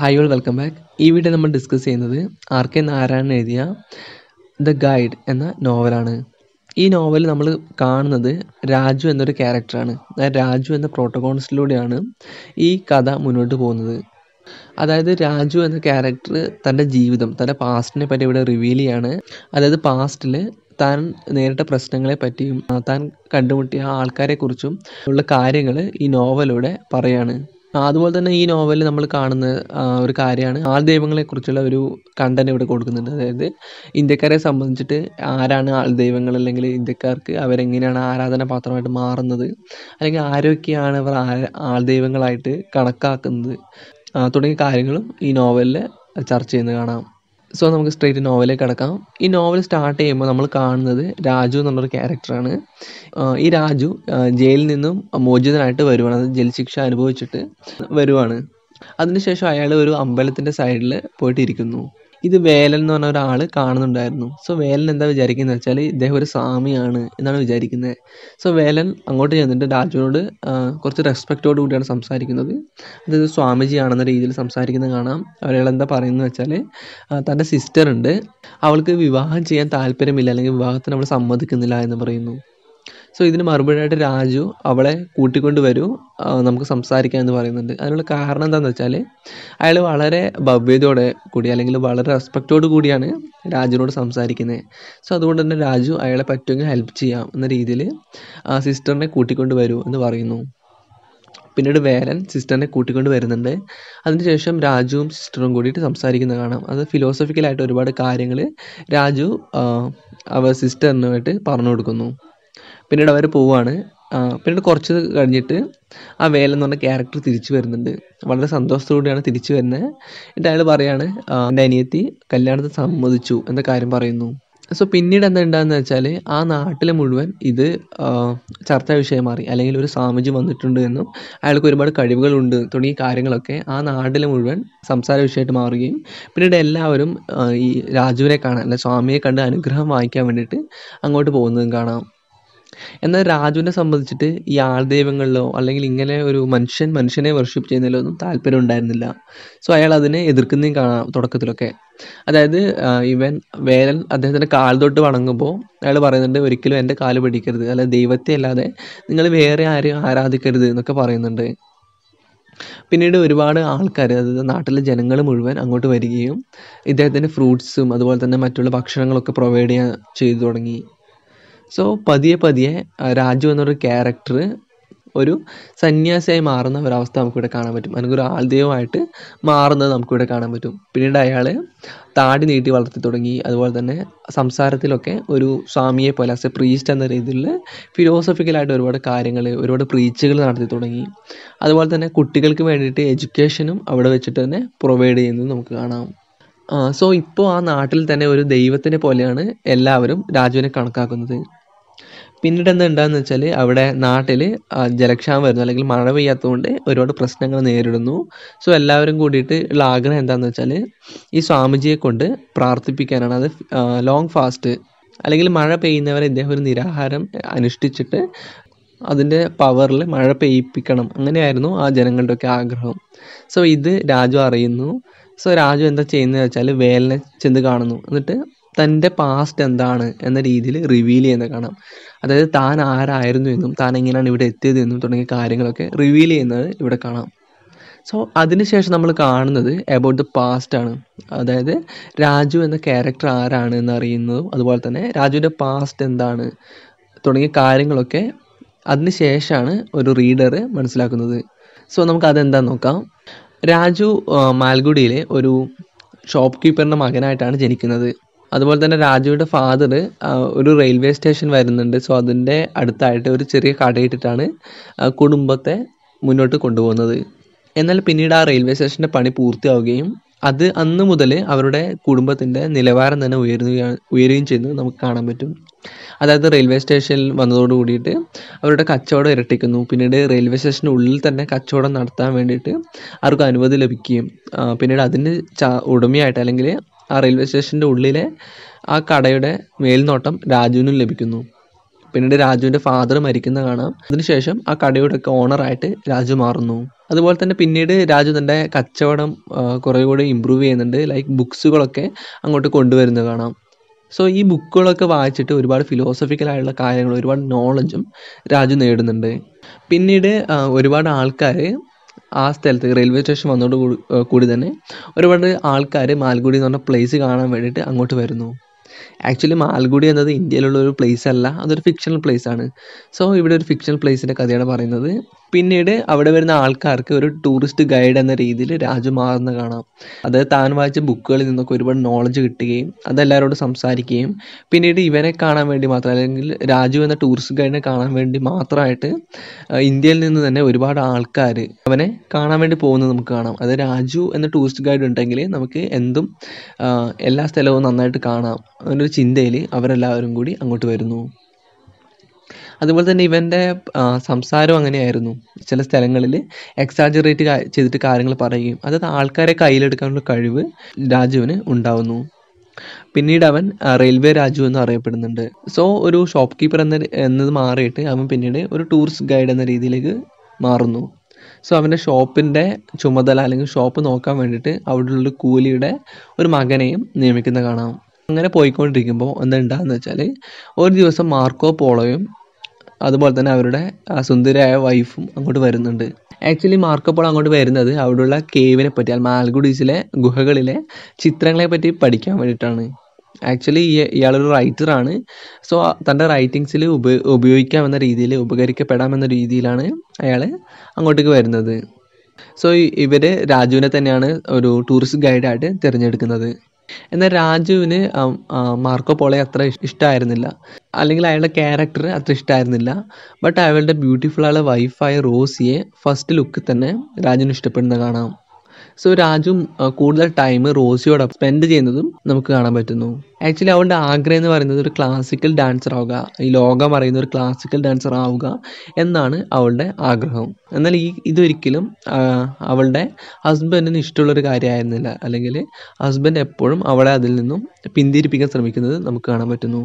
Hi all welcome back ഈ video നമ്മൾ discuss ചെയ്യുന്നത് ആർ കെ നാരായണൻ എഴുതിയ ദ ഗൈഡ് എന്ന നോവലാണ് ഈ നോവൽ നമ്മൾ കാണുന്നത് രാജു എന്നൊരു ക്യാരക്ടറാണ് രാജു എന്ന പ്രോട്ടോകോൺസിലൂടെയാണ് ഈ കഥ മുന്നോട്ട് പോകുന്നത് അതായത് രാജു എന്ന ക്യാരക്ടർ തൻ്റെ ജീവിതം തൻ്റെ പാസ്റ്റിനെ പറ്റി ഇവിടെ റിവീൽ ചെയ്യാണ് അതായത് പാസ്റ്റിൽ താൻ നേരിട്ട പ്രശ്നങ്ങളെ പറ്റിയും താൻ കണ്ടുമുട്ടിയ ആൾക്കാരെക്കുറിച്ചും ഉള്ള കാര്യങ്ങൾ ഈ നോവലൂടെ പറയാണ് അതുപോലെ തന്നെ ഈ നോവലിൽ നമ്മൾ കാണുന്ന ഒരു കാര്യമാണ് ദൈവങ്ങളെ ദൈവങ്ങളെക്കുറിച്ചുള്ള ഒരു കണ്ടന്റ് ഇവിടെ കൊടുക്കുന്നുണ്ട് അതായത് ഇന്ത്യക്കാരെ സംബന്ധിച്ചിട്ട് ആരാണ് ആൾ ദൈവങ്ങൾ അല്ലെങ്കിൽ ഇന്ത്യക്കാർക്ക് അവരെങ്ങനെയാണ് ആരാധന പാത്രമായിട്ട് മാറുന്നത് അല്ലെങ്കിൽ ആരൊക്കെയാണ് അവർ ആൾ ദൈവങ്ങളായിട്ട് കണക്കാക്കുന്നത് തുടങ്ങിയ കാര്യങ്ങളും ഈ നോവലിൽ ചർച്ച ചെയ്യുന്നത് കാണാം സോ നമുക്ക് സ്ട്രേറ്റ് നോവലിലേക്ക് കടക്കാം ഈ നോവൽ സ്റ്റാർട്ട് ചെയ്യുമ്പോൾ നമ്മൾ കാണുന്നത് രാജു എന്നുള്ളൊരു ക്യാരക്ടറാണ് ഈ രാജു ജയിലിൽ നിന്നും മോചിതനായിട്ട് വരുവാണ് അത് ജയിൽ അനുഭവിച്ചിട്ട് വരുവാണ് അതിനുശേഷം അയാൾ ഒരു അമ്പലത്തിൻ്റെ സൈഡിൽ പോയിട്ടിരിക്കുന്നു ഇത് വേലൻ എന്ന് പറഞ്ഞ ഒരാൾ കാണുന്നുണ്ടായിരുന്നു സോ വേലൻ എന്താ വിചാരിക്കുന്നത് വെച്ചാൽ ഇദ്ദേഹം ഒരു സ്വാമിയാണ് എന്നാണ് വിചാരിക്കുന്നത് സോ വേലൻ അങ്ങോട്ട് ചെന്നിട്ട് രാജുവിനോട് കുറച്ച് റെസ്പെക്റ്റോട് കൂടിയാണ് സംസാരിക്കുന്നത് അതായത് സ്വാമിജിയാണെന്ന രീതിയിൽ സംസാരിക്കുന്നത് കാണാം അവരയാൾ എന്താ പറയുന്നത് വെച്ചാൽ തൻ്റെ സിസ്റ്റർ ഉണ്ട് അവൾക്ക് വിവാഹം ചെയ്യാൻ താല്പര്യമില്ല അല്ലെങ്കിൽ വിവാഹത്തിന് അവൾ സമ്മതിക്കുന്നില്ല എന്ന് പറയുന്നു സോ ഇതിന് മറുപടിയായിട്ട് രാജു അവളെ കൂട്ടിക്കൊണ്ട് വരൂ നമുക്ക് സംസാരിക്കാം എന്ന് പറയുന്നുണ്ട് അതിനുള്ള കാരണം എന്താണെന്ന് വെച്ചാൽ അയാൾ വളരെ ഭവ്യതയോടെ കൂടി അല്ലെങ്കിൽ വളരെ റെസ്പെക്റ്റോട് കൂടിയാണ് രാജുവിനോട് സംസാരിക്കുന്നത് സോ അതുകൊണ്ട് തന്നെ രാജു അയാളെ പറ്റുമെങ്കിൽ ഹെൽപ്പ് ചെയ്യാം എന്ന രീതിയിൽ ആ സിസ്റ്ററിനെ കൂട്ടിക്കൊണ്ട് വരൂ എന്ന് പറയുന്നു പിന്നീട് വേലൻ സിസ്റ്ററിനെ കൂട്ടിക്കൊണ്ട് വരുന്നുണ്ട് അതിനുശേഷം രാജുവും സിസ്റ്ററും കൂടിയിട്ട് സംസാരിക്കുന്ന കാണാം അത് ഫിലോസഫിക്കലായിട്ട് ഒരുപാട് കാര്യങ്ങൾ രാജു അവ സിസ്റ്ററിനുമായിട്ട് പറഞ്ഞു കൊടുക്കുന്നു പിന്നീട് അവർ പോവുകയാണ് പിന്നീട് കുറച്ച് കഴിഞ്ഞിട്ട് ആ വേല എന്ന് പറഞ്ഞ ക്യാരക്ടർ തിരിച്ചു വരുന്നുണ്ട് വളരെ സന്തോഷത്തോടെയാണ് തിരിച്ചു വരുന്നത് എന്നിട്ട് അയാൾ പറയാണ് എൻ്റെ അനിയത്തി കല്യാണത്തിന് സമ്മതിച്ചു എന്ന കാര്യം പറയുന്നു സോ പിന്നീട് എന്താ ഉണ്ടാകുന്നത് വെച്ചാൽ ആ നാട്ടിലെ മുഴുവൻ ഇത് ചർച്ചാ വിഷയം മാറി അല്ലെങ്കിൽ ഒരു സാമൂജ്യം വന്നിട്ടുണ്ട് എന്നും അയാൾക്ക് ഒരുപാട് കഴിവുകളുണ്ട് തുടങ്ങിയ കാര്യങ്ങളൊക്കെ ആ നാട്ടിലെ മുഴുവൻ സംസാര വിഷയമായിട്ട് മാറുകയും പിന്നീട് എല്ലാവരും ഈ രാജുവിനെ കാണാൻ അല്ലെ സ്വാമിയെ കണ്ട് അനുഗ്രഹം വാങ്ങിക്കാൻ വേണ്ടിയിട്ട് അങ്ങോട്ട് പോകുന്നതും കാണാം എന്നാൽ രാജുവിനെ സംബന്ധിച്ചിട്ട് ഈ ആൾദൈവങ്ങളിലോ അല്ലെങ്കിൽ ഇങ്ങനെ ഒരു മനുഷ്യൻ മനുഷ്യനെ വർഷിപ്പ് ചെയ്യുന്നതിലോ ഒന്നും താല്പര്യം ഉണ്ടായിരുന്നില്ല സോ അയാൾ അതിനെ എതിർക്കുന്നതും കാണാം തുടക്കത്തിലൊക്കെ അതായത് ഇവൻ വേലൻ അദ്ദേഹത്തിൻ്റെ കാൽ തൊട്ട് വണങ്ങുമ്പോൾ അയാൾ പറയുന്നുണ്ട് ഒരിക്കലും എൻ്റെ കാല് പിടിക്കരുത് അല്ലെ ദൈവത്തെ അല്ലാതെ നിങ്ങൾ വേറെ ആരെയും ആരാധിക്കരുത് എന്നൊക്കെ പറയുന്നുണ്ട് പിന്നീട് ഒരുപാട് ആൾക്കാർ അതായത് നാട്ടിലെ ജനങ്ങൾ മുഴുവൻ അങ്ങോട്ട് വരികയും ഇദ്ദേഹത്തിന് ഫ്രൂട്ട്സും അതുപോലെ തന്നെ മറ്റുള്ള ഭക്ഷണങ്ങളൊക്കെ പ്രൊവൈഡ് ചെയ്യാൻ ചെയ്തു തുടങ്ങി സോ പതിയെ പതിയെ രാജു എന്നൊരു ക്യാരക്ടർ ഒരു സന്യാസിയായി മാറുന്ന ഒരവസ്ഥ നമുക്കിവിടെ കാണാൻ പറ്റും അല്ലെങ്കിൽ ഒരു ആൾദൈവമായിട്ട് മാറുന്നത് നമുക്കിവിടെ കാണാൻ പറ്റും പിന്നീട് അയാൾ താടി നീട്ടി വളർത്തി തുടങ്ങി അതുപോലെ തന്നെ സംസാരത്തിലൊക്കെ ഒരു സ്വാമിയെ പോലെ ആസ് എ പ്രീസ്റ്റ് എന്ന രീതിയിൽ ഫിലോസഫിക്കലായിട്ട് ഒരുപാട് കാര്യങ്ങൾ ഒരുപാട് പ്രീച്ചുകൾ നടത്തി തുടങ്ങി അതുപോലെ തന്നെ കുട്ടികൾക്ക് വേണ്ടിയിട്ട് എഡ്യൂക്കേഷനും അവിടെ വെച്ചിട്ട് തന്നെ പ്രൊവൈഡ് ചെയ്യുന്നത് നമുക്ക് കാണാം സോ ഇപ്പോൾ ആ നാട്ടിൽ തന്നെ ഒരു ദൈവത്തിനെ പോലെയാണ് എല്ലാവരും രാജുവിനെ കണക്കാക്കുന്നത് പിന്നീട് എന്താ ഉണ്ടാകുന്ന വെച്ചാൽ അവിടെ നാട്ടിൽ ജലക്ഷാമം വരുന്നു അല്ലെങ്കിൽ മഴ പെയ്യാത്തതുകൊണ്ട് ഒരുപാട് പ്രശ്നങ്ങൾ നേരിടുന്നു സോ എല്ലാവരും കൂടിയിട്ട് ഉള്ള ആഗ്രഹം എന്താണെന്ന് വെച്ചാൽ ഈ സ്വാമിജിയെ കൊണ്ട് പ്രാർത്ഥിപ്പിക്കാനാണ് അത് ലോങ് ഫാസ്റ്റ് അല്ലെങ്കിൽ മഴ പെയ്യുന്നവരെ ഇദ്ദേഹം ഒരു നിരാഹാരം അനുഷ്ഠിച്ചിട്ട് അതിൻ്റെ പവറിൽ മഴ പെയ്യിപ്പിക്കണം അങ്ങനെയായിരുന്നു ആ ജനങ്ങളുടെയൊക്കെ ആഗ്രഹം സോ ഇത് രാജു അറിയുന്നു സോ രാജു എന്താ ചെയ്യുന്നത് വെച്ചാൽ വേലിനെ ചെന്ന് കാണുന്നു എന്നിട്ട് തൻ്റെ പാസ്റ്റ് എന്താണ് എന്ന രീതിയിൽ റിവീൽ ചെയ്യുന്ന കാണാം അതായത് താൻ ആരായിരുന്നു എന്നും താൻ എങ്ങനെയാണ് ഇവിടെ എത്തിയത് എന്നും തുടങ്ങിയ കാര്യങ്ങളൊക്കെ റിവീൽ ചെയ്യുന്നത് ഇവിടെ കാണാം സോ അതിനുശേഷം നമ്മൾ കാണുന്നത് അബൌട്ട് ദ പാസ്റ്റ് ആണ് അതായത് രാജു എന്ന ക്യാരക്ടർ ആരാണ് എന്ന് അറിയുന്നതും അതുപോലെ തന്നെ രാജുവിൻ്റെ പാസ്റ്റ് എന്താണ് തുടങ്ങിയ കാര്യങ്ങളൊക്കെ അതിനുശേഷമാണ് ഒരു റീഡർ മനസ്സിലാക്കുന്നത് സോ നമുക്ക് അതെന്താ നോക്കാം രാജു മാൽഗുഡിയിലെ ഒരു ഷോപ്പ് കീപ്പറിൻ്റെ മകനായിട്ടാണ് ജനിക്കുന്നത് അതുപോലെ തന്നെ രാജുവിൻ്റെ ഫാദർ ഒരു റെയിൽവേ സ്റ്റേഷൻ വരുന്നുണ്ട് സോ അതിൻ്റെ അടുത്തായിട്ട് ഒരു ചെറിയ കടയിട്ടിട്ടാണ് കുടുംബത്തെ മുന്നോട്ട് കൊണ്ടുപോകുന്നത് എന്നാൽ പിന്നീട് ആ റെയിൽവേ സ്റ്റേഷൻ്റെ പണി പൂർത്തിയാവുകയും അത് അന്ന് മുതൽ അവരുടെ കുടുംബത്തിൻ്റെ നിലവാരം തന്നെ ഉയരുകയാണ് ഉയരുകയും ചെയ്യുന്നത് നമുക്ക് കാണാൻ പറ്റും അതായത് റെയിൽവേ സ്റ്റേഷനിൽ വന്നതോട് കൂടിയിട്ട് അവരുടെ കച്ചവടം ഇരട്ടിക്കുന്നു പിന്നീട് റെയിൽവേ സ്റ്റേഷൻ്റെ ഉള്ളിൽ തന്നെ കച്ചവടം നടത്താൻ വേണ്ടിയിട്ട് അവർക്ക് അനുമതി ലഭിക്കുകയും പിന്നീട് അതിന് ഉടമയായിട്ട് അല്ലെങ്കിൽ ആ റെയിൽവേ സ്റ്റേഷൻ്റെ ഉള്ളിലെ ആ കടയുടെ മേൽനോട്ടം രാജുവിനും ലഭിക്കുന്നു പിന്നീട് രാജുവിൻ്റെ ഫാദർ മരിക്കുന്ന കാണാം അതിനുശേഷം ആ കടയുടെ ഒക്കെ ഓണറായിട്ട് രാജു മാറുന്നു അതുപോലെ തന്നെ പിന്നീട് രാജു തൻ്റെ കച്ചവടം കുറേ കൂടി ഇമ്പ്രൂവ് ചെയ്യുന്നുണ്ട് ലൈക്ക് ബുക്സുകളൊക്കെ അങ്ങോട്ട് കൊണ്ടുവരുന്നത് കാണാം സോ ഈ ബുക്കുകളൊക്കെ വായിച്ചിട്ട് ഒരുപാട് ഫിലോസഫിക്കലായുള്ള കാര്യങ്ങൾ ഒരുപാട് നോളജും രാജു നേടുന്നുണ്ട് പിന്നീട് ഒരുപാട് ആൾക്കാർ ആ സ്ഥലത്ത് റെയിൽവേ സ്റ്റേഷൻ വന്നതോട് കൂടി തന്നെ ഒരുപാട് ആൾക്കാർ മാൽഗുഡി എന്ന് പറഞ്ഞ പ്ലേസ് കാണാൻ വേണ്ടിയിട്ട് അങ്ങോട്ട് വരുന്നു ആക്ച്വലി മാൽഗുഡി എന്നത് ഇന്ത്യയിലുള്ള ഒരു പ്ലേസ് അല്ല അതൊരു ഫിക്ഷണൽ പ്ലേസ് ആണ് സോ ഇവിടെ ഒരു ഫിക്ഷണൽ പ്ലേസിൻ്റെ കഥയാണ് പറയുന്നത് പിന്നീട് അവിടെ വരുന്ന ആൾക്കാർക്ക് ഒരു ടൂറിസ്റ്റ് ഗൈഡ് എന്ന രീതിയിൽ രാജു മാറുന്ന കാണാം അത് താൻ വായിച്ച ബുക്കുകളിൽ നിന്നൊക്കെ ഒരുപാട് നോളജ് കിട്ടുകയും അതെല്ലാവരോടും സംസാരിക്കുകയും പിന്നീട് ഇവനെ കാണാൻ വേണ്ടി മാത്രം അല്ലെങ്കിൽ രാജു എന്ന ടൂറിസ്റ്റ് ഗൈഡിനെ കാണാൻ വേണ്ടി മാത്രമായിട്ട് ഇന്ത്യയിൽ നിന്ന് തന്നെ ഒരുപാട് ആൾക്കാർ അവനെ കാണാൻ വേണ്ടി പോകുന്നത് നമുക്ക് കാണാം അത് രാജു എന്ന ടൂറിസ്റ്റ് ഗൈഡ് ഉണ്ടെങ്കിൽ നമുക്ക് എന്തും എല്ലാ സ്ഥലവും നന്നായിട്ട് കാണാം എന്നൊരു ചിന്തയിൽ അവരെല്ലാവരും കൂടി അങ്ങോട്ട് വരുന്നു അതുപോലെ തന്നെ ഇവൻ്റെ സംസാരം അങ്ങനെയായിരുന്നു ചില സ്ഥലങ്ങളിൽ എക്സാജറേറ്റ് ചെയ്തിട്ട് കാര്യങ്ങൾ പറയുകയും അതായത് ആൾക്കാരെ കയ്യിലെടുക്കാനുള്ള കഴിവ് രാജുവിന് ഉണ്ടാവുന്നു പിന്നീട് അവൻ റെയിൽവേ രാജു എന്ന് അറിയപ്പെടുന്നുണ്ട് സോ ഒരു ഷോപ്പ് കീപ്പർ എന്ന എന്നത് മാറിയിട്ട് അവൻ പിന്നീട് ഒരു ടൂറിസ്റ്റ് ഗൈഡ് എന്ന രീതിയിലേക്ക് മാറുന്നു സോ അവൻ്റെ ഷോപ്പിൻ്റെ ചുമതല അല്ലെങ്കിൽ ഷോപ്പ് നോക്കാൻ വേണ്ടിയിട്ട് അവിടെയുള്ള കൂലിയുടെ ഒരു മകനെയും നിയമിക്കുന്ന കാണാം അങ്ങനെ പോയിക്കൊണ്ടിരിക്കുമ്പോൾ എന്താ ഉണ്ടാകുന്ന വെച്ചാൽ ഒരു ദിവസം മാർക്കോ പോളോയും അതുപോലെ തന്നെ അവരുടെ സുന്ദരിയായ വൈഫും അങ്ങോട്ട് വരുന്നുണ്ട് ആക്ച്വലി മാർക്കപ്പോൾ അങ്ങോട്ട് വരുന്നത് അവിടെയുള്ള കേവിനെ പറ്റി മാൽഗുഡീസിലെ ഗുഹകളിലെ ചിത്രങ്ങളെ പറ്റി പഠിക്കാൻ വേണ്ടിയിട്ടാണ് ആക്ച്വലി ഇയാളൊരു റൈറ്ററാണ് സോ തൻ്റെ റൈറ്റിങ്സിൽ ഉപ ഉപയോഗിക്കാമെന്ന രീതിയിൽ ഉപകരിക്കപ്പെടാമെന്ന രീതിയിലാണ് അയാൾ അങ്ങോട്ടേക്ക് വരുന്നത് സോ ഇവർ രാജുവിനെ തന്നെയാണ് ഒരു ടൂറിസ്റ്റ് ഗൈഡായിട്ട് തിരഞ്ഞെടുക്കുന്നത് എന്നാൽ രാജുവിന് മാർക്കോ പോളെ അത്ര ഇഷ്ടമായിരുന്നില്ല അല്ലെങ്കിൽ അയാളുടെ ക്യാരക്ടർ അത്ര ഇഷ്ടമായിരുന്നില്ല ബട്ട് അയാളുടെ ബ്യൂട്ടിഫുൾ ആയ വൈഫായ റോസിയെ ഫസ്റ്റ് ലുക്കിൽ തന്നെ രാജുവിന് ഇഷ്ടപ്പെടുന്നത് കാണാം സോ രാജും കൂടുതൽ ടൈം റോസിയോടൊപ്പം സ്പെൻഡ് ചെയ്യുന്നതും നമുക്ക് കാണാൻ പറ്റുന്നു ആക്ച്വലി അവളുടെ ആഗ്രഹം എന്ന് പറയുന്നത് ഒരു ക്ലാസിക്കൽ ഡാൻസർ ആവുക ഈ ലോകം അറിയുന്ന ഒരു ക്ലാസിക്കൽ ഡാൻസർ ആവുക എന്നാണ് അവളുടെ ആഗ്രഹം എന്നാൽ ഈ ഇതൊരിക്കലും അവളുടെ ഹസ്ബൻഡിന് ഇഷ്ടമുള്ളൊരു കാര്യമായിരുന്നില്ല അല്ലെങ്കിൽ ഹസ്ബൻഡ് എപ്പോഴും അവളെ അതിൽ നിന്നും പിന്തിരിപ്പിക്കാൻ ശ്രമിക്കുന്നത് നമുക്ക് കാണാൻ പറ്റുന്നു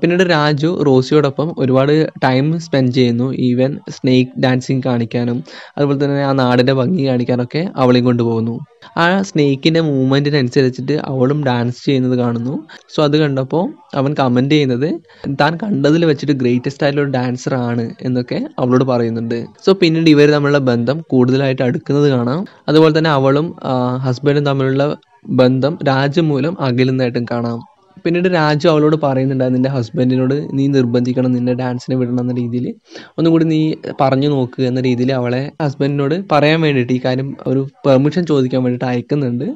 പിന്നീട് രാജു റോസിയോടൊപ്പം ഒരുപാട് ടൈം സ്പെൻഡ് ചെയ്യുന്നു ഈവൻ സ്നേക്ക് ഡാൻസിങ് കാണിക്കാനും അതുപോലെ തന്നെ ആ നാടിൻ്റെ ഭംഗി കാണിക്കാനൊക്കെ അവളെയും കൊണ്ടുപോകുന്നു ആ സ്നേക്കിൻ്റെ മൂവ്മെൻറ്റിനനുസരിച്ചിട്ട് അവളും ഡാൻസ് ചെയ്യുന്നത് കാണുന്നു സോ അത് കണ്ടപ്പോൾ അവൻ കമൻ്റ് ചെയ്യുന്നത് താൻ കണ്ടതിൽ വെച്ചിട്ട് ഗ്രേറ്റസ്റ്റ് ആയിട്ടുള്ള ഡാൻസർ ആണ് എന്നൊക്കെ അവളോട് പറയുന്നുണ്ട് സോ പിന്നീട് ഇവർ തമ്മിലുള്ള ബന്ധം കൂടുതലായിട്ട് അടുക്കുന്നത് കാണാം അതുപോലെ തന്നെ അവളും ഹസ്ബൻഡും തമ്മിലുള്ള ബന്ധം രാജ്യം മൂലം അകലുന്നതായിട്ടും കാണാം പിന്നീട് രാജു അവളോട് പറയുന്നുണ്ടായിരുന്നു നിൻ്റെ ഹസ്ബൻഡിനോട് നീ നിർബന്ധിക്കണം നിന്റെ ഡാൻസിനെ വിടണം എന്ന രീതിയിൽ ഒന്നും കൂടി നീ പറഞ്ഞു നോക്ക് എന്ന രീതിയിൽ അവളെ ഹസ്ബൻഡിനോട് പറയാൻ വേണ്ടിയിട്ട് ഈ കാര്യം ഒരു പെർമിഷൻ ചോദിക്കാൻ വേണ്ടിയിട്ട് അയക്കുന്നുണ്ട്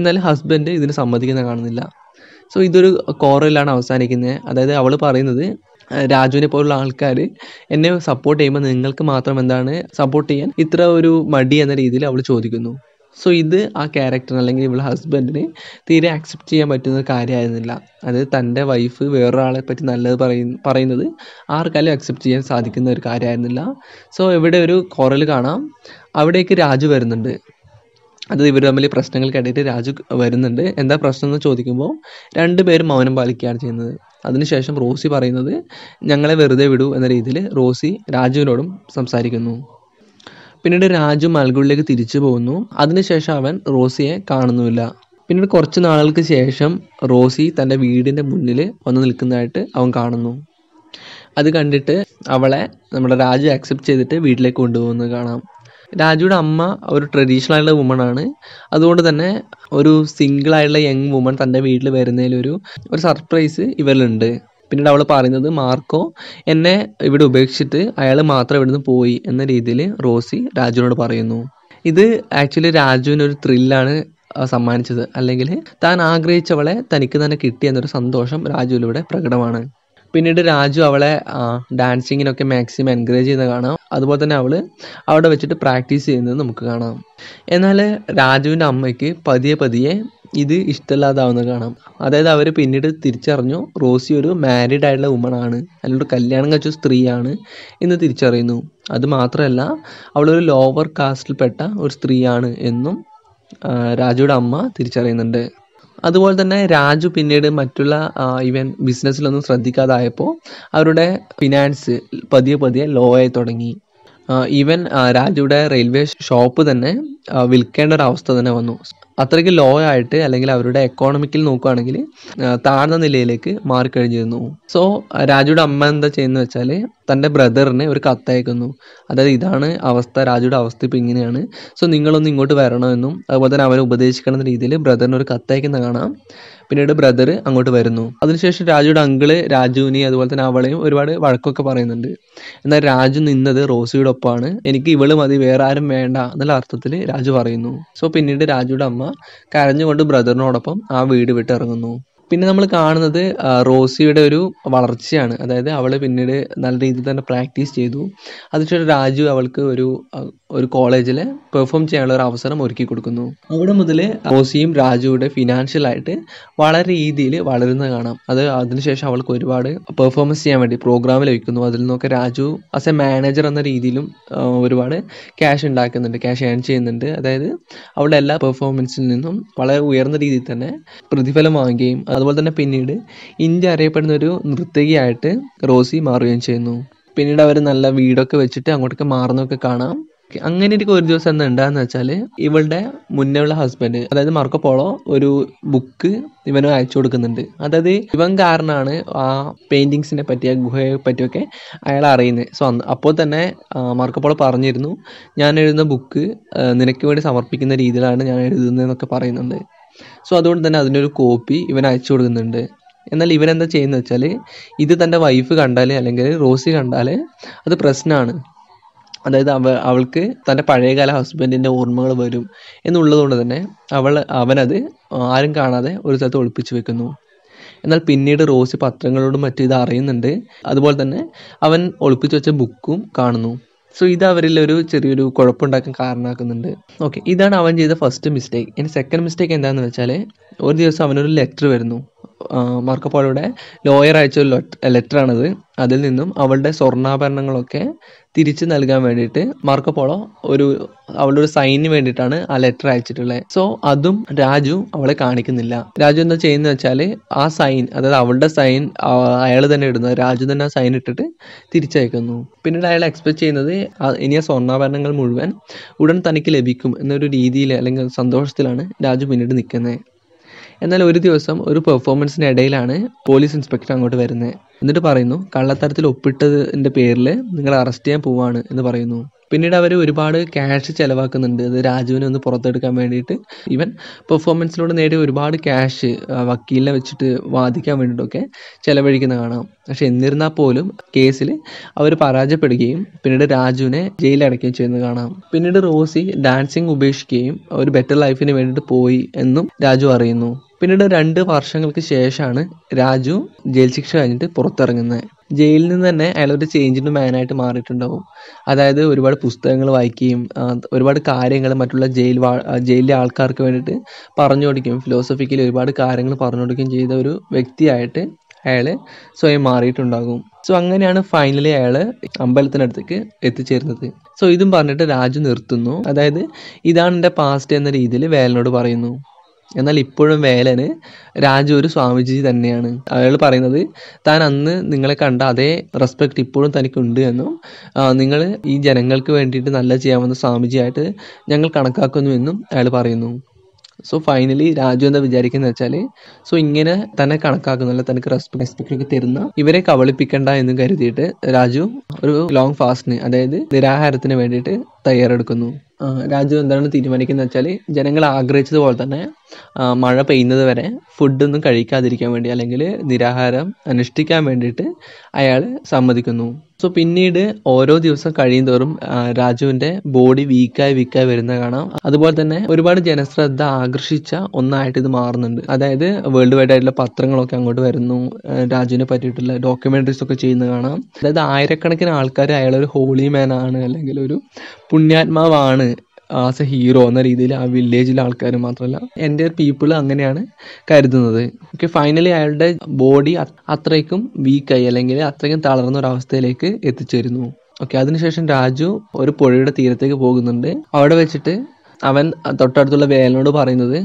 എന്നാൽ ഹസ്ബൻഡ് ഇതിന് സമ്മതിക്കുന്ന കാണുന്നില്ല സോ ഇതൊരു കോറലാണ് അവസാനിക്കുന്നത് അതായത് അവൾ പറയുന്നത് രാജുവിനെ പോലുള്ള ആൾക്കാർ എന്നെ സപ്പോർട്ട് ചെയ്യുമ്പോൾ നിങ്ങൾക്ക് മാത്രം എന്താണ് സപ്പോർട്ട് ചെയ്യാൻ ഇത്ര ഒരു മടി എന്ന രീതിയിൽ അവൾ ചോദിക്കുന്നു സോ ഇത് ആ ക്യാരക്ടർ അല്ലെങ്കിൽ ഇവളെ ഹസ്ബൻഡിന് തീരെ അക്സെപ്റ്റ് ചെയ്യാൻ പറ്റുന്ന കാര്യമായിരുന്നില്ല അത് തൻ്റെ വൈഫ് വേറൊരാളെ പറ്റി നല്ലത് പറയുന്ന പറയുന്നത് ആർക്കാലും അക്സെപ്റ്റ് ചെയ്യാൻ സാധിക്കുന്ന ഒരു കാര്യമായിരുന്നില്ല സോ ഇവിടെ ഒരു കുറൽ കാണാം അവിടേക്ക് രാജു വരുന്നുണ്ട് അത് ഇവർ തമ്മിൽ പ്രശ്നങ്ങൾക്കിടയിട്ട് രാജു വരുന്നുണ്ട് എന്താ പ്രശ്നം എന്ന് ചോദിക്കുമ്പോൾ രണ്ടുപേരും മൗനം പാലിക്കുകയാണ് ചെയ്യുന്നത് അതിനുശേഷം റോസി പറയുന്നത് ഞങ്ങളെ വെറുതെ വിടൂ എന്ന രീതിയിൽ റോസി രാജുവിനോടും സംസാരിക്കുന്നു പിന്നീട് രാജു മൽഗുളിലേക്ക് തിരിച്ചു പോകുന്നു അതിനുശേഷം അവൻ റോസിയെ കാണുന്നുമില്ല പിന്നീട് കുറച്ച് നാളുകൾക്ക് ശേഷം റോസി തൻ്റെ വീടിൻ്റെ മുന്നിൽ വന്ന് നിൽക്കുന്നതായിട്ട് അവൻ കാണുന്നു അത് കണ്ടിട്ട് അവളെ നമ്മുടെ രാജു ആക്സെപ്റ്റ് ചെയ്തിട്ട് വീട്ടിലേക്ക് കൊണ്ടുപോകുന്നത് കാണാം രാജുയുടെ അമ്മ ഒരു ട്രഡീഷണൽ ആയിട്ടുള്ള വുമൺ ആണ് അതുകൊണ്ട് തന്നെ ഒരു സിംഗിൾ ആയിട്ടുള്ള യങ് വുമൺ തൻ്റെ വീട്ടിൽ വരുന്നതിലൊരു ഒരു സർപ്രൈസ് ഇവരിലുണ്ട് പിന്നീട് അവൾ പറയുന്നത് മാർക്കോ എന്നെ ഇവിടെ ഉപേക്ഷിച്ചിട്ട് അയാൾ മാത്രം ഇവിടുന്ന് പോയി എന്ന രീതിയിൽ റോസി രാജുവിനോട് പറയുന്നു ഇത് ആക്ച്വലി രാജുവിന് ഒരു ത്രില്ലാണ് സമ്മാനിച്ചത് അല്ലെങ്കിൽ താൻ ആഗ്രഹിച്ചവളെ തനിക്ക് തന്നെ കിട്ടി എന്നൊരു സന്തോഷം രാജുവിലൂടെ പ്രകടമാണ് പിന്നീട് രാജു അവളെ ഡാൻസിങ്ങിനൊക്കെ മാക്സിമം എൻകറേജ് ചെയ്ത് കാണാം അതുപോലെ തന്നെ അവൾ അവിടെ വെച്ചിട്ട് പ്രാക്ടീസ് ചെയ്യുന്നത് നമുക്ക് കാണാം എന്നാൽ രാജുവിൻ്റെ അമ്മയ്ക്ക് പതിയെ പതിയെ ഇത് ഇഷ്ടമല്ലാതാവുന്ന കാണാം അതായത് അവർ പിന്നീട് തിരിച്ചറിഞ്ഞു റോസി ഒരു മാരീഡ് ആയിട്ടുള്ള വുമൺ ആണ് അല്ലെങ്കിൽ കല്യാണം കഴിച്ച സ്ത്രീയാണ് എന്ന് തിരിച്ചറിയുന്നു അത് മാത്രമല്ല അവളൊരു ലോവർ കാസ്റ്റിൽപ്പെട്ട ഒരു സ്ത്രീയാണ് എന്നും രാജുയുടെ അമ്മ തിരിച്ചറിയുന്നുണ്ട് അതുപോലെ തന്നെ രാജു പിന്നീട് മറ്റുള്ള ഇവൻ ബിസിനസ്സിലൊന്നും ശ്രദ്ധിക്കാതായപ്പോൾ അവരുടെ ഫിനാൻസ് പതിയെ പതിയെ ലോ ആയി തുടങ്ങി ഈവൻ രാജുവിടെ റെയിൽവേ ഷോപ്പ് തന്നെ വിൽക്കേണ്ട ഒരു അവസ്ഥ തന്നെ വന്നു അത്രയ്ക്ക് ലോ ആയിട്ട് അല്ലെങ്കിൽ അവരുടെ എക്കോണമിക്കിൽ നോക്കുകയാണെങ്കിൽ താഴ്ന്ന നിലയിലേക്ക് മാറിക്കഴിഞ്ഞിരുന്നു സോ രാജുയുടെ അമ്മ എന്താ ചെയ്യുന്നത് വെച്ചാൽ തൻ്റെ ബ്രദറിന് ഒരു കത്തയക്കുന്നു അതായത് ഇതാണ് അവസ്ഥ രാജുയുടെ അവസ്ഥ ഇപ്പം ഇങ്ങനെയാണ് സോ നിങ്ങളൊന്ന് ഇങ്ങോട്ട് വരണമെന്നും അതുപോലെ തന്നെ അവനെ ഉപദേശിക്കണം രീതിയിൽ ബ്രദറിന് ഒരു കത്തയക്കുന്ന കാണാം പിന്നീട് ബ്രദർ അങ്ങോട്ട് വരുന്നു അതിനുശേഷം രാജുയുടെ അങ്കിള് രാജുവിനെ അതുപോലെ തന്നെ അവളെയും ഒരുപാട് വഴക്കൊക്കെ പറയുന്നുണ്ട് എന്നാൽ രാജു നിന്നത് റോസിയുടെ ഒപ്പമാണ് എനിക്ക് ഇവള് മതി വേറെ ആരും വേണ്ട എന്നുള്ള അർത്ഥത്തിൽ രാജു പറയുന്നു സോ പിന്നീട് രാജുവിടെ അമ്മ കരഞ്ഞുകൊണ്ട് ബ്രദറിനോടൊപ്പം ആ വീട് വിട്ടിറങ്ങുന്നു പിന്നെ നമ്മൾ കാണുന്നത് റോസിയുടെ ഒരു വളർച്ചയാണ് അതായത് അവൾ പിന്നീട് നല്ല രീതിയിൽ തന്നെ പ്രാക്ടീസ് ചെയ്തു അതിനുശേഷം രാജു അവൾക്ക് ഒരു ഒരു കോളേജിൽ പെർഫോം ചെയ്യാനുള്ള ഒരു അവസരം ഒരുക്കി കൊടുക്കുന്നു അവിടെ മുതൽ റോസിയും രാജുവിടെ ഫിനാൻഷ്യലായിട്ട് വളരെ രീതിയിൽ വളരുന്നത് കാണാം അത് അതിനുശേഷം അവൾക്ക് ഒരുപാട് പെർഫോമൻസ് ചെയ്യാൻ വേണ്ടി പ്രോഗ്രാമിൽ വയ്ക്കുന്നു അതിൽ നിന്നൊക്കെ രാജു ആസ് എ മാനേജർ എന്ന രീതിയിലും ഒരുപാട് ക്യാഷ് ഉണ്ടാക്കുന്നുണ്ട് ക്യാഷ് ഏൺ ചെയ്യുന്നുണ്ട് അതായത് അവളുടെ എല്ലാ പെർഫോമൻസിൽ നിന്നും വളരെ ഉയർന്ന രീതിയിൽ തന്നെ പ്രതിഫലം വാങ്ങുകയും അതുപോലെ തന്നെ പിന്നീട് ഇന്ത്യ അറിയപ്പെടുന്ന ഒരു നൃത്തകിയായിട്ട് റോസി മാറുകയും ചെയ്യുന്നു പിന്നീട് അവർ നല്ല വീടൊക്കെ വെച്ചിട്ട് അങ്ങോട്ടൊക്കെ മാറുന്നൊക്കെ കാണാം അങ്ങനെ എനിക്ക് ഒരു ദിവസം എന്താ ഉണ്ടാന്ന് വെച്ചാൽ ഇവളുടെ മുന്നേ ഉള്ള ഹസ്ബൻഡ് അതായത് മാർക്കോ പോളോ ഒരു ബുക്ക് ഇവന് അയച്ചു കൊടുക്കുന്നുണ്ട് അതായത് ഇവൻ കാരണമാണ് ആ പെയിന്റിങ്സിനെ പറ്റിയ ഗുഹയെ പറ്റിയൊക്കെ അയാൾ അറിയുന്നത് സോ അപ്പോൾ തന്നെ മാർക്കോ പോളോ പറഞ്ഞിരുന്നു ഞാൻ എഴുതുന്ന ബുക്ക് നിനക്ക് വേണ്ടി സമർപ്പിക്കുന്ന രീതിയിലാണ് ഞാൻ എഴുതുന്നതെന്നൊക്കെ പറയുന്നുണ്ട് സോ അതുകൊണ്ട് തന്നെ അതിൻ്റെ ഒരു കോപ്പി ഇവൻ അയച്ചു കൊടുക്കുന്നുണ്ട് എന്നാൽ ഇവനെന്താ ചെയ്യുന്നത് വെച്ചാൽ ഇത് തൻ്റെ വൈഫ് കണ്ടാൽ അല്ലെങ്കിൽ റോസി കണ്ടാൽ അത് പ്രശ്നമാണ് അതായത് അവ അവൾക്ക് തൻ്റെ പഴയകാല ഹസ്ബൻഡിൻ്റെ ഓർമ്മകൾ വരും എന്നുള്ളതുകൊണ്ട് തന്നെ അവൾ അവനത് ആരും കാണാതെ ഒരു സ്ഥലത്ത് ഒളിപ്പിച്ചു വെക്കുന്നു എന്നാൽ പിന്നീട് റോസി പത്രങ്ങളോടും മറ്റും ഇത് അറിയുന്നുണ്ട് അതുപോലെ തന്നെ അവൻ ഒളിപ്പിച്ചു വെച്ച ബുക്കും കാണുന്നു സോ ഇത് അവരിൽ ഒരു ചെറിയൊരു കുഴപ്പമുണ്ടാക്കാൻ കാരണമാക്കുന്നുണ്ട് ഓക്കെ ഇതാണ് അവൻ ചെയ്ത ഫസ്റ്റ് മിസ്റ്റേക്ക് ഇനി സെക്കൻഡ് മിസ്റ്റേക്ക് എന്താണെന്ന് വെച്ചാൽ ഒരു ദിവസം അവനൊരു ലെറ്റർ വരുന്നു മാർക്കപ്പോളയുടെ ലോയർ അയച്ച ഒരു ലെറ്ററാണിത് അതിൽ നിന്നും അവളുടെ സ്വർണ്ണാഭരണങ്ങളൊക്കെ തിരിച്ചു നൽകാൻ വേണ്ടിയിട്ട് മാർക്കപ്പോളോ ഒരു അവളുടെ ഒരു സൈനിന് വേണ്ടിയിട്ടാണ് ആ ലെറ്റർ അയച്ചിട്ടുള്ളത് സോ അതും രാജു അവളെ കാണിക്കുന്നില്ല രാജു എന്താ ചെയ്യുന്ന വെച്ചാൽ ആ സൈൻ അതായത് അവളുടെ സൈൻ അയാൾ തന്നെ ഇടുന്നത് രാജു തന്നെ ആ സൈൻ ഇട്ടിട്ട് തിരിച്ചയക്കുന്നു പിന്നീട് അയാൾ എക്സ്പെക്ട് ചെയ്യുന്നത് ഇനി ആ സ്വർണ്ണാഭരണങ്ങൾ മുഴുവൻ ഉടൻ തനിക്ക് ലഭിക്കും എന്നൊരു രീതിയിൽ അല്ലെങ്കിൽ സന്തോഷത്തിലാണ് രാജു പിന്നീട് നിൽക്കുന്നത് എന്നാൽ ഒരു ദിവസം ഒരു പെർഫോമൻസിന് ഇടയിലാണ് പോലീസ് ഇൻസ്പെക്ടർ അങ്ങോട്ട് വരുന്നത് എന്നിട്ട് പറയുന്നു കള്ളത്തരത്തിൽ ഒപ്പിട്ടതിൻ്റെ പേരിൽ നിങ്ങൾ അറസ്റ്റ് ചെയ്യാൻ പോവാണ് എന്ന് പറയുന്നു പിന്നീട് അവർ ഒരുപാട് ക്യാഷ് ചിലവാക്കുന്നുണ്ട് അത് രാജുവിനെ ഒന്ന് പുറത്തെടുക്കാൻ വേണ്ടിയിട്ട് ഇവൻ പെർഫോമൻസിലൂടെ നേടിയ ഒരുപാട് ക്യാഷ് വക്കീലിനെ വെച്ചിട്ട് വാദിക്കാൻ വേണ്ടിയിട്ടൊക്കെ ചിലവഴിക്കുന്ന കാണാം പക്ഷെ എന്നിരുന്നാൽ പോലും കേസിൽ അവർ പരാജയപ്പെടുകയും പിന്നീട് രാജുവിനെ ജയിലടക്കുകയും ചെയ്യുന്നത് കാണാം പിന്നീട് റോസി ഡാൻസിങ് ഉപേക്ഷിക്കുകയും ഒരു ബെറ്റർ ലൈഫിന് വേണ്ടിയിട്ട് പോയി എന്നും രാജു അറിയുന്നു പിന്നീട് രണ്ട് വർഷങ്ങൾക്ക് ശേഷമാണ് രാജു ജയിൽ ശിക്ഷ കഴിഞ്ഞിട്ട് പുറത്തിറങ്ങുന്നത് ജയിലിൽ നിന്ന് തന്നെ അയാൾ ഒരു ചേഞ്ചിൻ്റെ മാനായിട്ട് മാറിയിട്ടുണ്ടാവും അതായത് ഒരുപാട് പുസ്തകങ്ങൾ വായിക്കുകയും ഒരുപാട് കാര്യങ്ങൾ മറ്റുള്ള ജയിൽ ജയിലിലെ ആൾക്കാർക്ക് വേണ്ടിയിട്ട് പറഞ്ഞു കൊടുക്കുകയും ഫിലോസഫിക്കലി ഒരുപാട് കാര്യങ്ങൾ പറഞ്ഞു കൊടുക്കുകയും ചെയ്ത ഒരു വ്യക്തിയായിട്ട് അയാൾ സ്വയം മാറിയിട്ടുണ്ടാകും സോ അങ്ങനെയാണ് ഫൈനലി അയാൾ അമ്പലത്തിനടുത്തേക്ക് എത്തിച്ചേരുന്നത് സോ ഇതും പറഞ്ഞിട്ട് രാജു നിർത്തുന്നു അതായത് ഇതാണ് എൻ്റെ പാസ്റ്റ് എന്ന രീതിയിൽ വേലനോട് പറയുന്നു എന്നാൽ ഇപ്പോഴും വേലന് രാജു ഒരു സ്വാമിജി തന്നെയാണ് അയാൾ പറയുന്നത് താൻ അന്ന് നിങ്ങളെ കണ്ട അതേ റെസ്പെക്റ്റ് ഇപ്പോഴും തനിക്കുണ്ട് എന്നും നിങ്ങൾ ഈ ജനങ്ങൾക്ക് വേണ്ടിയിട്ട് നല്ല ചെയ്യാവുന്ന സ്വാമിജിയായിട്ട് ഞങ്ങൾ കണക്കാക്കുന്നു എന്നും അയാൾ പറയുന്നു സോ ഫൈനലി രാജു എന്താ വിചാരിക്കുന്ന വെച്ചാൽ സോ ഇങ്ങനെ തന്നെ കണക്കാക്കുന്നില്ല തനിക്ക് റെസ്പെക്ട് റെസ്പെക്ട് ഒക്കെ തരുന്ന ഇവരെ കബളിപ്പിക്കണ്ട എന്നും കരുതിയിട്ട് രാജു ഒരു ലോങ് ഫാസ്റ്റിന് അതായത് നിരാഹാരത്തിന് വേണ്ടിയിട്ട് തയ്യാറെടുക്കുന്നു രാജ്യം എന്താണ് തീരുമാനിക്കുന്നത് വെച്ചാൽ ജനങ്ങൾ ആഗ്രഹിച്ചതുപോലെ തന്നെ മഴ പെയ്യുന്നത് വരെ ഫുഡൊന്നും കഴിക്കാതിരിക്കാൻ വേണ്ടി അല്ലെങ്കിൽ നിരാഹാരം അനുഷ്ഠിക്കാൻ വേണ്ടിയിട്ട് അയാൾ സമ്മതിക്കുന്നു സോ പിന്നീട് ഓരോ ദിവസം തോറും രാജുവിൻ്റെ ബോഡി വീക്കായി വീക്കായി വരുന്ന കാണാം അതുപോലെ തന്നെ ഒരുപാട് ജനശ്രദ്ധ ആകർഷിച്ച ഒന്നായിട്ട് ഇത് മാറുന്നുണ്ട് അതായത് വേൾഡ് വൈഡ് ആയിട്ടുള്ള പത്രങ്ങളൊക്കെ അങ്ങോട്ട് വരുന്നു രാജുവിനെ പറ്റിയിട്ടുള്ള ഡോക്യുമെന്ററീസ് ഒക്കെ ചെയ്യുന്നത് കാണാം അതായത് ആയിരക്കണക്കിന് ആൾക്കാർ അയാളൊരു ഹോളി മാൻ ആണ് അല്ലെങ്കിൽ ഒരു പുണ്യാത്മാവാണ് ആസ് എ ഹീറോ എന്ന രീതിയിൽ ആ വില്ലേജിലെ ആൾക്കാർ മാത്രമല്ല എൻ്റെ പീപ്പിൾ അങ്ങനെയാണ് കരുതുന്നത് ഓക്കെ ഫൈനലി അയാളുടെ ബോഡി അത്രയ്ക്കും വീക്കായി അല്ലെങ്കിൽ അത്രയ്ക്കും തളർന്ന ഒരു അവസ്ഥയിലേക്ക് എത്തിച്ചേരുന്നു ഓക്കെ അതിനുശേഷം രാജു ഒരു പുഴയുടെ തീരത്തേക്ക് പോകുന്നുണ്ട് അവിടെ വെച്ചിട്ട് അവൻ തൊട്ടടുത്തുള്ള വേലനോട് പറയുന്നത്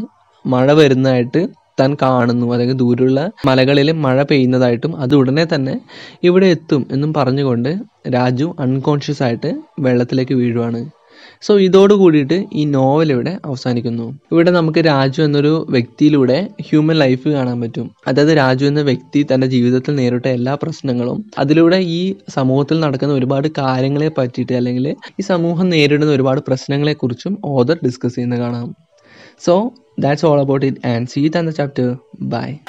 മഴ വരുന്നതായിട്ട് എത്താൻ കാണുന്നു അല്ലെങ്കിൽ ദൂരെയുള്ള മലകളിൽ മഴ പെയ്യുന്നതായിട്ടും അത് ഉടനെ തന്നെ ഇവിടെ എത്തും എന്നും പറഞ്ഞുകൊണ്ട് രാജു അൺകോൺഷ്യസ് ആയിട്ട് വെള്ളത്തിലേക്ക് വീഴുവാണ് സോ ഇതോട് കൂടിയിട്ട് ഈ നോവൽ ഇവിടെ അവസാനിക്കുന്നു ഇവിടെ നമുക്ക് രാജു എന്നൊരു വ്യക്തിയിലൂടെ ഹ്യൂമൻ ലൈഫ് കാണാൻ പറ്റും അതായത് രാജു എന്ന വ്യക്തി തന്റെ ജീവിതത്തിൽ നേരിട്ട എല്ലാ പ്രശ്നങ്ങളും അതിലൂടെ ഈ സമൂഹത്തിൽ നടക്കുന്ന ഒരുപാട് കാര്യങ്ങളെ പറ്റിയിട്ട് അല്ലെങ്കിൽ ഈ സമൂഹം നേരിടുന്ന ഒരുപാട് പ്രശ്നങ്ങളെക്കുറിച്ചും ഓദർ ഡിസ്കസ് ചെയ്യുന്ന കാണാം So that's all about it and see you in the chapter. Bye.